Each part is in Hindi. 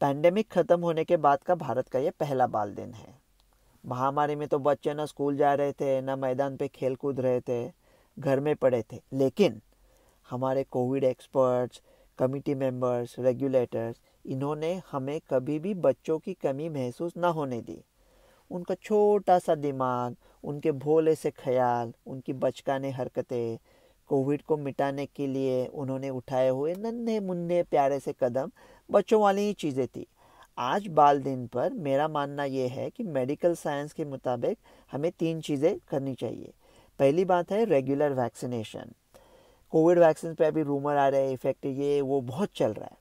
पैंडेमिक ख़त्म होने के बाद का भारत का ये पहला बाल दिन है महामारी में तो बच्चे ना स्कूल जा रहे थे ना मैदान पे खेल कूद रहे थे घर में पड़े थे लेकिन हमारे Covid experts committee members regulators इन्होंने हमें कभी भी बच्चों की कमी महसूस ना होने दी उनका छोटा सा दिमाग उनके भोले से ख्याल उनकी बचकाने हरकतें कोविड को मिटाने के लिए उन्होंने उठाए हुए नन्हे मुन्ने प्यारे से कदम बच्चों वाली ही चीज़ें थी आज बाल दिन पर मेरा मानना यह है कि मेडिकल साइंस के मुताबिक हमें तीन चीज़ें करनी चाहिए पहली बात है रेगुलर वैक्सीनेशन कोविड वैक्सीन पे अभी रूमर आ रहे हैं इफेक्ट ये वो बहुत चल रहा है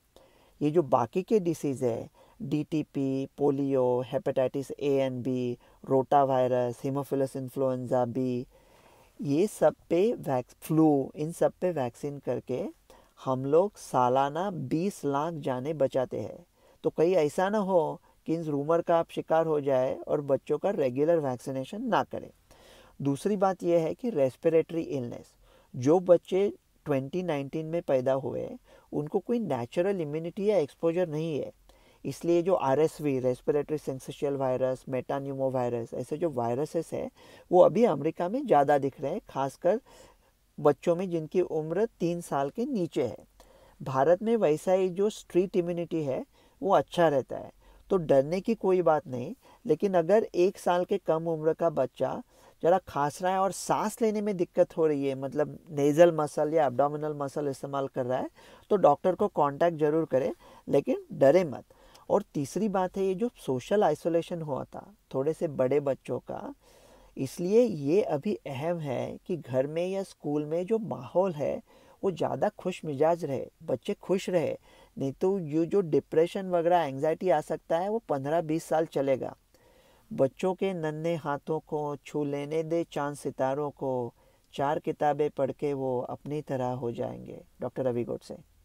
ये जो बाकी के डिसीज़ है DTP polio hepatitis A and B rotavirus haemophilus influenza B ये सब पे वैक्स फ्लू इन सब पे वैक्सीन करके हम लोग सालाना बीस लाख जाने बचाते हैं तो कहीं ऐसा ना हो कि इस रूमर का आप शिकार हो जाए और बच्चों का रेगुलर वैक्सीनेशन ना करें दूसरी बात यह है कि रेस्पिरेटरी इलनेस जो बच्चे 2019 में पैदा हुए उनको कोई नेचुरल इम्यूनिटी या एक्सपोजर नहीं है इसलिए जो R S V respiratory syncytial virus metapneumovirus ऐसे जो वायरसेस है वो अभी अमेरिका में ज़्यादा दिख रहे हैं खासकर बच्चों में जिनकी उम्र तीन साल के नीचे है भारत में वैसा ही जो स्ट्रीट इम्यूनिटी है वो अच्छा रहता है तो डरने की कोई बात नहीं लेकिन अगर एक साल के कम उम्र का बच्चा ज़रा खांस रहा है और सांस लेने में दिक्कत हो रही है मतलब नेज़ल मसल या एब्डोमिनल मसल इस्तेमाल कर रहा है तो डॉक्टर को कांटेक्ट ज़रूर करें लेकिन डरे मत और तीसरी बात है ये जो सोशल आइसोलेशन हुआ था थोड़े से बड़े बच्चों का इसलिए ये अभी अहम है कि घर में या स्कूल में जो माहौल है वो ज़्यादा खुश मिजाज रहे बच्चे खुश रहे नहीं तो ये जो डिप्रेशन वगैरह एंगजाइटी आ सकता है वो पंद्रह बीस साल चलेगा बच्चों के नन्हे हाथों को छू लेने दे चांद सितारों को चार किताबें पढ़ के वो अपनी तरह हो जाएंगे डॉक्टर रवि गोडसे